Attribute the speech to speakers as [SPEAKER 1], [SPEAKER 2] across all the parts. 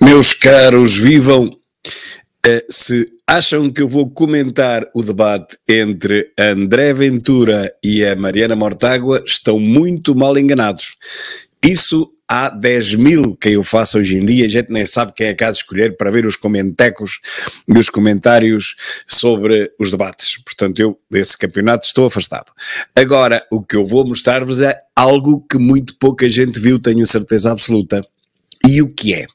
[SPEAKER 1] Meus caros, vivam. Eh, se acham que eu vou comentar o debate entre André Ventura e a Mariana Mortágua, estão muito mal enganados. Isso há 10 mil que eu faço hoje em dia, a gente nem sabe quem é que há de escolher para ver os comentecos e os comentários sobre os debates. Portanto, eu desse campeonato estou afastado. Agora, o que eu vou mostrar-vos é algo que muito pouca gente viu, tenho certeza absoluta. E o que é?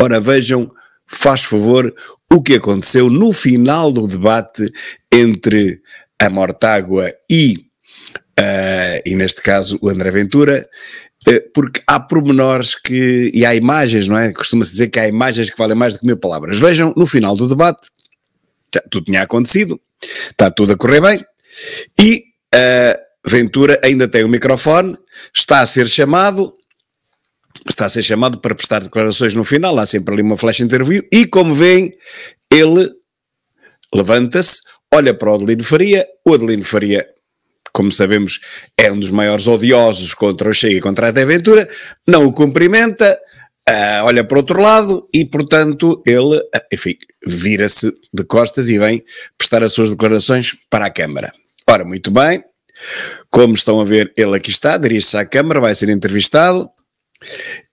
[SPEAKER 1] Ora, vejam, faz favor, o que aconteceu no final do debate entre a Mortágua e, uh, e neste caso, o André Ventura, uh, porque há pormenores que, e há imagens, não é? Costuma-se dizer que há imagens que valem mais do que mil palavras. Vejam, no final do debate, tudo tinha acontecido, está tudo a correr bem, e uh, Ventura ainda tem o microfone, está a ser chamado, está a ser chamado para prestar declarações no final, há sempre ali uma flash interview, e como veem, ele levanta-se, olha para o Adelino Faria, o Adelino Faria, como sabemos, é um dos maiores odiosos contra o Chega e contra a aventura. não o cumprimenta, uh, olha para outro lado e, portanto, ele, ah, enfim, vira-se de costas e vem prestar as suas declarações para a Câmara. Ora, muito bem, como estão a ver, ele aqui está, dirige-se à Câmara, vai ser entrevistado,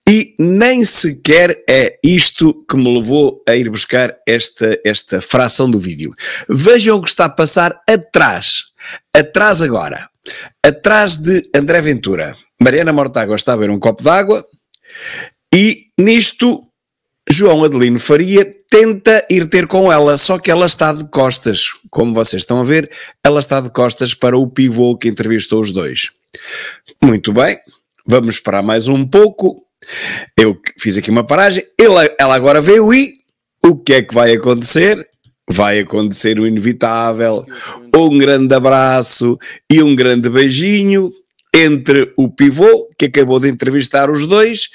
[SPEAKER 1] e nem sequer é isto que me levou a ir buscar esta, esta fração do vídeo. Vejam o que está a passar atrás. Atrás agora. Atrás de André Ventura. Mariana Mortágua está a beber um copo d'água e nisto João Adelino Faria tenta ir ter com ela, só que ela está de costas. Como vocês estão a ver, ela está de costas para o pivô que entrevistou os dois. Muito bem. Vamos esperar mais um pouco. Eu fiz aqui uma paragem. ela agora veio e o que é que vai acontecer? Vai acontecer o inevitável. Um grande abraço e um grande beijinho entre o pivô, que acabou de entrevistar os dois,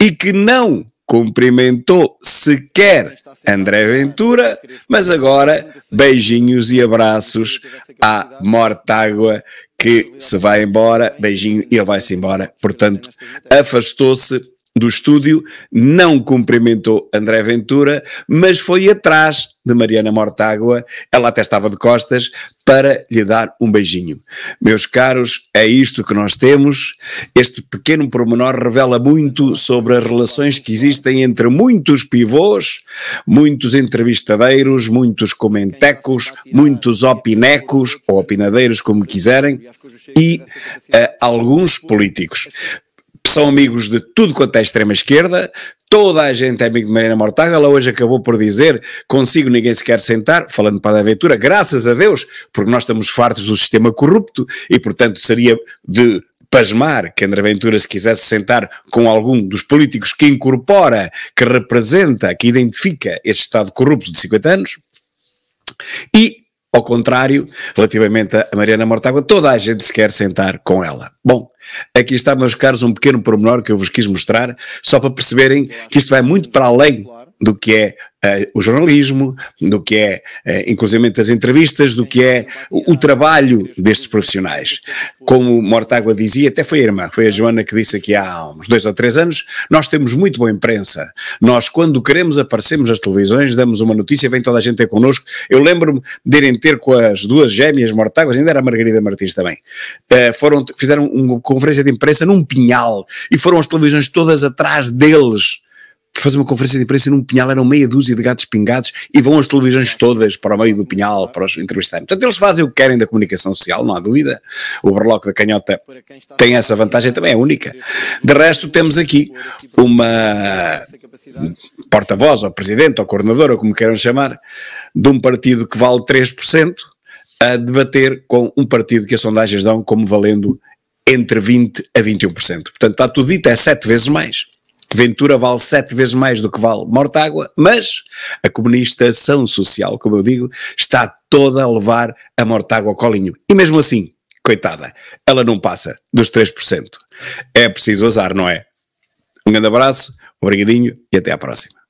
[SPEAKER 1] e que não cumprimentou sequer André Ventura, mas agora beijinhos e abraços à Mortágua, que se vai embora, beijinho, e ele vai-se embora. Portanto, afastou-se do estúdio, não cumprimentou André Ventura, mas foi atrás de Mariana Mortágua, ela até estava de costas, para lhe dar um beijinho. Meus caros, é isto que nós temos. Este pequeno pormenor revela muito sobre as relações que existem entre muitos pivôs, muitos entrevistadeiros, muitos comentecos, muitos opinecos, ou opinadeiros, como quiserem, e uh, alguns políticos são amigos de tudo quanto é extrema-esquerda, toda a gente é amigo de Mariana Mortágua, ela hoje acabou por dizer, consigo ninguém se quer sentar, falando para a aventura, graças a Deus, porque nós estamos fartos do sistema corrupto e, portanto, seria de pasmar que André Ventura se quisesse sentar com algum dos políticos que incorpora, que representa, que identifica este Estado corrupto de 50 anos, e ao contrário, relativamente a Mariana Mortágua, toda a gente se quer sentar com ela. Bom, aqui está, meus caros, um pequeno pormenor que eu vos quis mostrar, só para perceberem que isto vai muito para além do que é uh, o jornalismo, do que é, uh, inclusive, as entrevistas, do que é o, o trabalho destes profissionais. Como Mortágua dizia, até foi a irmã, foi a Joana que disse aqui há uns dois ou três anos, nós temos muito boa imprensa. Nós, quando queremos, aparecemos nas televisões, damos uma notícia, vem toda a gente ter connosco. Eu lembro-me de irem ter com as duas gêmeas Mortáguas, ainda era a Margarida Martins também. Uh, foram, fizeram uma conferência de imprensa num pinhal e foram as televisões todas atrás deles que fazer uma conferência de imprensa num pinhal eram meia dúzia de gatos pingados e vão as televisões todas para o meio do pinhal para os entrevistarem. Portanto, eles fazem o que querem da comunicação social, não há dúvida. O Berloque da Canhota tem essa vantagem também, é única. De resto, temos aqui uma porta-voz, ou presidente, ou coordenadora, ou como queiram chamar, de um partido que vale 3%, a debater com um partido que as sondagens dão como valendo entre 20% a 21%. Portanto, está tudo dito, é sete vezes mais. Ventura vale sete vezes mais do que vale Mortágua, mas a comunistação social, como eu digo, está toda a levar a Mortágua ao colinho. E mesmo assim, coitada, ela não passa dos 3%. É preciso azar, não é? Um grande abraço, obrigadinho e até à próxima.